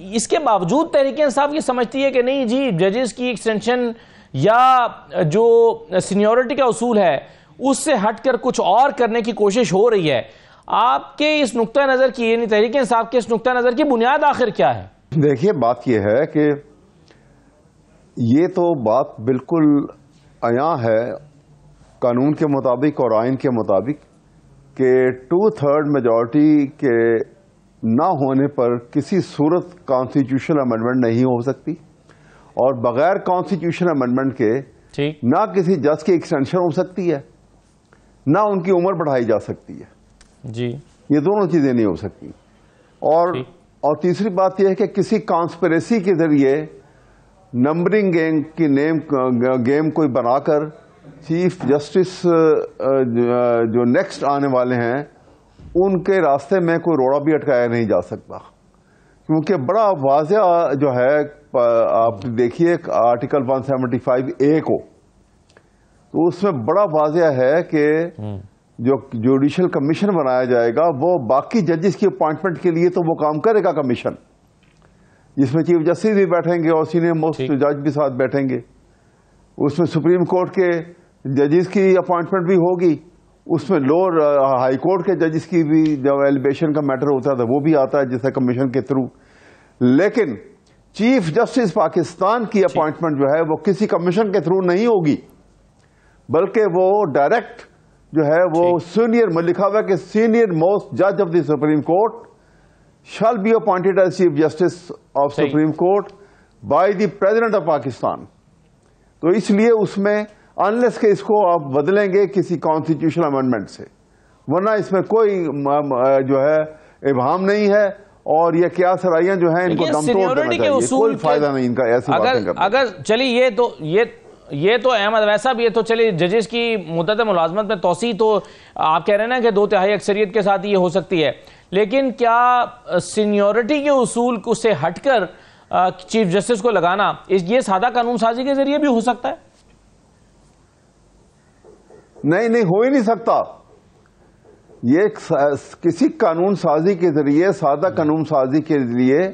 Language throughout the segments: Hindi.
इसके बावजूद तहरीक इंसाफ ये समझती है कि नहीं जी जजेस की एक्सटेंशन या जो सीनियोरिटी का असूल है उससे हट कर कुछ और करने की कोशिश हो रही है आपके इस नुकता नज़र की यानी तहरीक इंसाफ के इस नुक़ नज़र की बुनियाद आखिर क्या है देखिए बात यह है कि ये तो बात बिल्कुल अया है कानून के मुताबिक और आयन के मुताबिक कि टू थर्ड मेजॉरिटी के ना होने पर किसी सूरत कॉन्स्टिट्यूशन अमेंडमेंट नहीं हो सकती और बगैर कॉन्स्टिट्यूशन अमेंडमेंट के ना किसी जज की एक्सटेंशन हो सकती है ना उनकी उम्र बढ़ाई जा सकती है जी ये दोनों चीज़ें नहीं हो सकती और और तीसरी बात यह है कि किसी कॉन्स्परेसी के जरिए नंबरिंग गेम की नेम गेम कोई बनाकर चीफ जस्टिस जो नेक्स्ट आने वाले हैं उनके रास्ते में कोई रोड़ा भी अटकाया नहीं जा सकता क्योंकि बड़ा वाज जो है आप देखिए आर्टिकल 175 ए को तो उसमें बड़ा वाज है कि हम्म। जो जुडिशल कमीशन बनाया जाएगा वो बाकी जजिस की अपॉइंटमेंट के लिए तो वो काम करेगा कमीशन जिसमें चीफ जस्टिस भी बैठेंगे और सीनियर मोस्ट जज भी साथ बैठेंगे उसमें सुप्रीम कोर्ट के जजिस की अपॉइंटमेंट भी होगी उसमें लोअर हाई कोर्ट के जजिस की भी जब एलिबेशन का मैटर होता था वो भी आता है जैसे कमीशन के थ्रू लेकिन चीफ जस्टिस पाकिस्तान की अपॉइंटमेंट जो है वो किसी कमीशन के थ्रू नहीं होगी बल्कि वो डायरेक्ट जो है वो सीनियर में लिखा हुआ कि सीनियर मोस्ट जज of the Supreme Court shall be appointed as chief justice of Supreme Court by the president of Pakistan तो इसलिए उसमें अनलेस के इसको आप बदलेंगे किसी कॉन्स्टिट्यूशन अमेंडमेंट से वरना इसमें कोई जो है इबाम नहीं है और ये क्या सराइयां जो है इनको दम तोड़ देना चाहिए कोई फायदा नहीं इनका ऐसी अगर अगर चलिए ये तो ये ये तो अहमद वैसा भी ये तो चलिए जजेस की मुदत मुलाजमत में तोसी तो आप कह रहे हैं ना कि दो तिहाई अक्सरियत के साथ ये हो सकती है लेकिन क्या सीनियोरिटी के उसूल से हटकर चीफ जस्टिस को लगाना ये सादा कानून साजी के जरिए भी हो सकता है नहीं नहीं हो ही नहीं सकता ये किसी कानून साजी के जरिए सादा कानून साजी के जरिए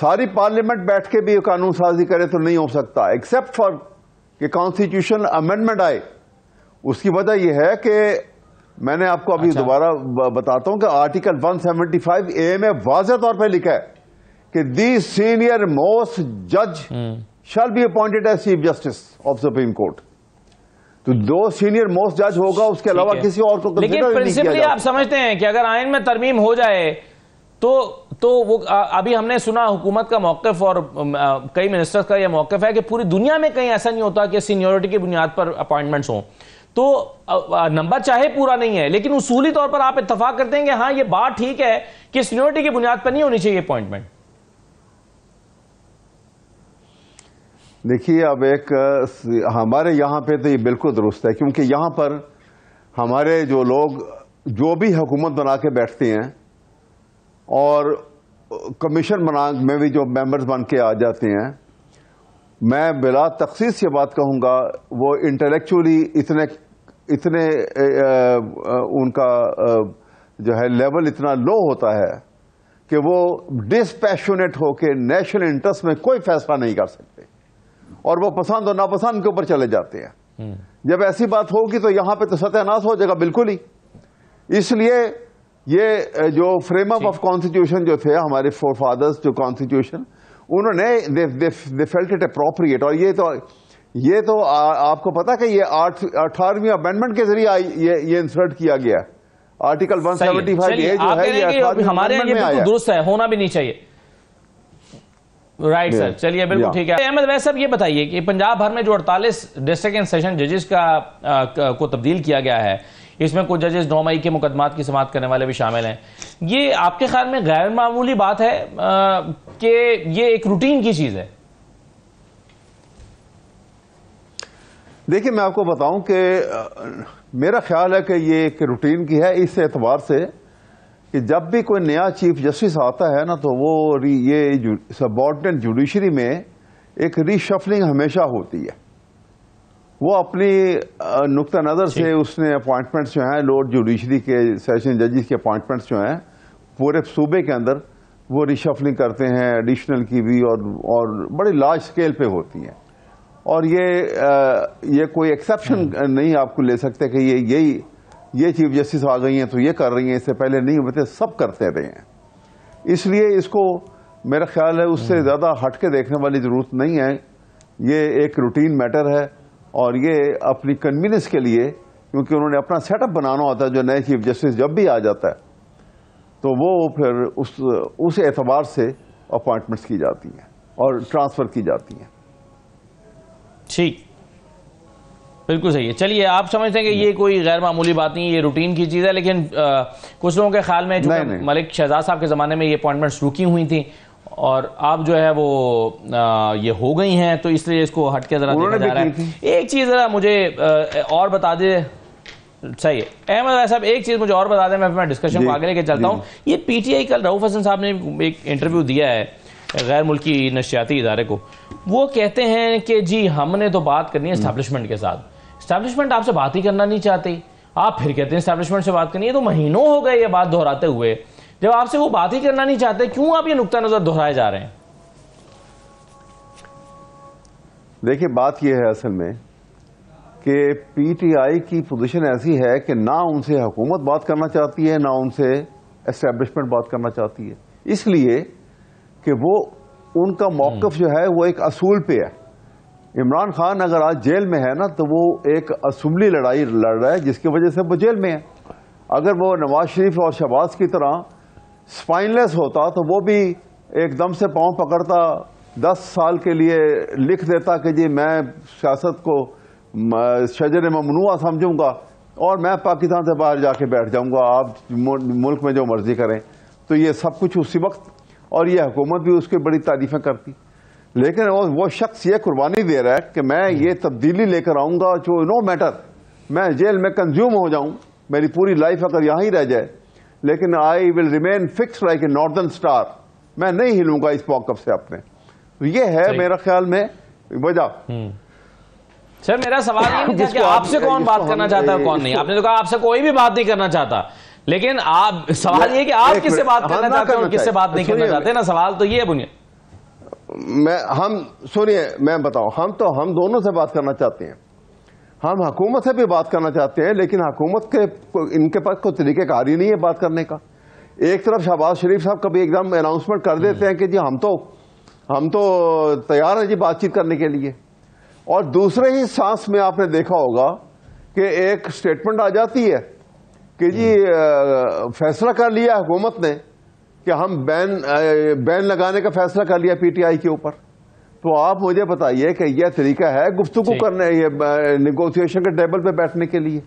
सारी पार्लियामेंट बैठ के भी कानून साजी करे तो नहीं हो सकता एक्सेप्ट फॉर कि कॉन्स्टिट्यूशन अमेंडमेंट आए उसकी वजह यह है कि मैंने आपको अभी अच्छा। दोबारा बताता हूं कि आर्टिकल 175 ए में वाज तौर पर लिखा है कि दी सीनियर मोस्ट जज shall be appointed as chief justice of Supreme Court तो दो सीनियर मोस्ट जज होगा उसके अलावा किसी और को लेकिन प्रिंसिपली आप समझते हैं कि अगर आयन में तरमीम हो जाए तो तो वो आ, अभी हमने सुना हुकूमत का मौकफ और कई मिनिस्टर्स का यह मौकफ है कि पूरी दुनिया में कहीं ऐसा नहीं होता कि सीनियोरिटी की बुनियाद पर अपॉइंटमेंट्स हों तो नंबर चाहे पूरा नहीं है लेकिन उसूली तौर पर आप इतफाक करते हैं कि हाँ ये बात ठीक है कि सीनियोरिटी की बुनियाद पर नहीं होनी चाहिए अपॉइंटमेंट देखिए अब एक हमारे यहाँ पे तो ये बिल्कुल दुरुस्त है क्योंकि यहाँ पर हमारे जो लोग जो भी हुकूमत बना के बैठते हैं और कमीशन बना में भी जो मेंबर्स बन के आ जाते हैं मैं बिला तखसीस ये बात कहूँगा वो इंटेलेक्चुअली इतने इतने उनका जो है लेवल इतना लो होता है कि वो डिसपैशनेट होकर नेशनल इंटरेस्ट में कोई फैसला नहीं कर सकते और वो पसंद और नापसंद के ऊपर चले जाते हैं हम्म। जब ऐसी बात होगी तो यहां पे तो सत्यानाश हो जाएगा बिल्कुल ही इसलिए ये जो फ्रेम अप ऑफ कॉन्स्टिट्यूशन जो थे हमारे फोर फादर्स जो कॉन्स्टिट्यूशन उन्होंने दे, फेल्ट इट अप्रोप्रिएट और ये तो ये तो आ, आपको पता कि ये अठारहवीं अमेंडमेंट के जरिए ये ये इंसर्ट किया गया आर्टिकल 175 ये जो है ये हमारे में दुरुस्त है होना भी नहीं चाहिए राइट सर चलिए बिल्कुल ठीक है अहमद वैस ये बताइए कि पंजाब भर में जो 48 डिस्ट्रिक्ट एंड सेशन जजेस का आ, को तब्दील किया गया है इसमें कुछ जजेस नौ मई के मुकदमात की समाप्त करने वाले भी शामिल हैं ये आपके ख्याल में गैर मामूली बात है कि ये एक रूटीन की चीज़ है देखिए मैं आपको बताऊं कि मेरा ख्याल है कि ये एक रूटीन की है इस एतबार से कि जब भी कोई नया चीफ जस्टिस आता है ना तो वो ये जु, सबॉर्डिनेट जुडिशरी में एक रीशफलिंग हमेशा होती है वो अपनी नुक्ता नज़र से उसने अपॉइंटमेंट्स जो हैं लोअर जुडिशरी के सेशन जजेस के अपॉइंटमेंट्स जो हैं पूरे सूबे के अंदर वो रिशफलिंग करते हैं एडिशनल की भी और और बड़ी लार्ज स्केल पे होती हैं और ये आ, ये कोई एक्सेप्शन हम्म। नहीं आपको ले सकते कि ये यही ये चीफ जस्टिस आ गई हैं तो ये कर रही हैं इससे पहले नहीं होते सब करते रहे हैं इसलिए इसको मेरा ख्याल है उससे हम्म। ज़्यादा हट के देखने वाली ज़रूरत नहीं है ये एक रूटीन मैटर है और ये अपनी कन्वीनियंस के लिए क्योंकि उन्होंने अपना सेटअप बनाना होता है जो नए चीफ जस्टिस जब भी आ जाता है तो वो फिर उस उस एतबार से अपॉइंटमेंट्स की जाती हैं और ट्रांसफ़र की जाती हैं ठीक बिल्कुल सही है चलिए आप समझते हैं कि ये कोई गैर मामूली बात नहीं ये रूटीन की चीज़ है लेकिन कुछ लोगों के ख्याल में मलिक शहजाद साहब के ज़माने में ये अपॉइंटमेंट्स रुकी हुई थी और आप जो है वो आ, ये हो गई हैं तो इसलिए इसको हट के ज़रा देखा जा रहा है एक चीज़ ज़रा मुझे आ, और बता दे सही है अहमद भाई साहब एक चीज़ मुझे और बता दें मैं अपना डिस्कशन को आगे लेके चलता हूँ ये पीटीआई कल रऊफ हसन साहब ने एक इंटरव्यू दिया है गैर मुल्की नशियाती इदारे को वो कहते हैं कि जी हमने तो बात करनी है इस्टेब्लिशमेंट हम्म। के साथ स्टैब्लिशमेंट आपसे बात ही करना नहीं चाहती आप फिर कहते हैं स्टैब्लिशमेंट से बात करनी है तो महीनों हो गए ये बात दोहराते हुए जब आपसे वो बात ही करना नहीं चाहते क्यों आप ये नुकता नजर दोहराए जा रहे हैं देखिए बात ये है असल में कि पीटीआई की पोजीशन ऐसी है कि ना उनसे हुकूमत बात करना चाहती है ना उनसे एस्टेब्लिशमेंट बात करना चाहती है इसलिए कि वो उनका मौकफ जो है वो एक असूल पे है इमरान खान अगर आज जेल में है ना तो वो एक असम्बली लड़ाई लड़ रहा है जिसकी वजह से वो जेल में है अगर वो नवाज शरीफ और शहबाज की तरह स्पाइनलेस होता तो वो भी एकदम से पाँव पकड़ता दस साल के लिए लिख देता कि जी मैं सियासत को शजर ममनुआ समझूंगा और मैं पाकिस्तान से बाहर जाके बैठ जाऊंगा आप मुल्क में जो मर्जी करें तो ये सब कुछ उसी वक्त और ये हुकूमत भी उसकी बड़ी तारीफें करती लेकिन वो शख्स ये कुर्बानी दे रहा है कि मैं हम्म। ये तब्दीली लेकर आऊंगा जो नो मैटर मैं जेल में कंज्यूम हो जाऊं मेरी पूरी लाइफ अगर यहां ही रह जाए लेकिन I will remain fix like a northern star मैं नहीं हिलूंगा इस पॉकअप से अपने तो ये है मेरा ख्याल में वजह हम्म। सर मेरा सवाल ये था कि आपसे कौन बात करना चाहता है कौन नहीं आपने तो कहा आपसे कोई भी बात नहीं करना चाहता लेकिन आप सवाल ये कि आप किससे बात करना चाहते हैं और किससे बात नहीं तो करना चाहते ना सवाल तो ये बुनियाद मैं हम सुनिए मैं बताऊं हम तो हम दोनों से बात करना चाहते हैं हम हकूमत से भी बात करना चाहते हैं लेकिन हकूमत के इनके पास कोई तरीक़ेकार ही नहीं है बात करने का एक तरफ शहबाज शरीफ साहब कभी एकदम अनाउंसमेंट कर देते हैं कि जी हम तो हम तो तैयार हैं जी बातचीत करने के लिए और दूसरे ही सांस में आपने देखा होगा कि एक स्टेटमेंट आ जाती है कि जी हम्म। फैसला कर लिया हुकूमत ने कि हम बैन बैन लगाने का फैसला कर लिया पीटीआई के ऊपर तो आप मुझे बताइए कि यह तरीका है गुफ्तु करने निगोसिएशन के टेबल पे बैठने के लिए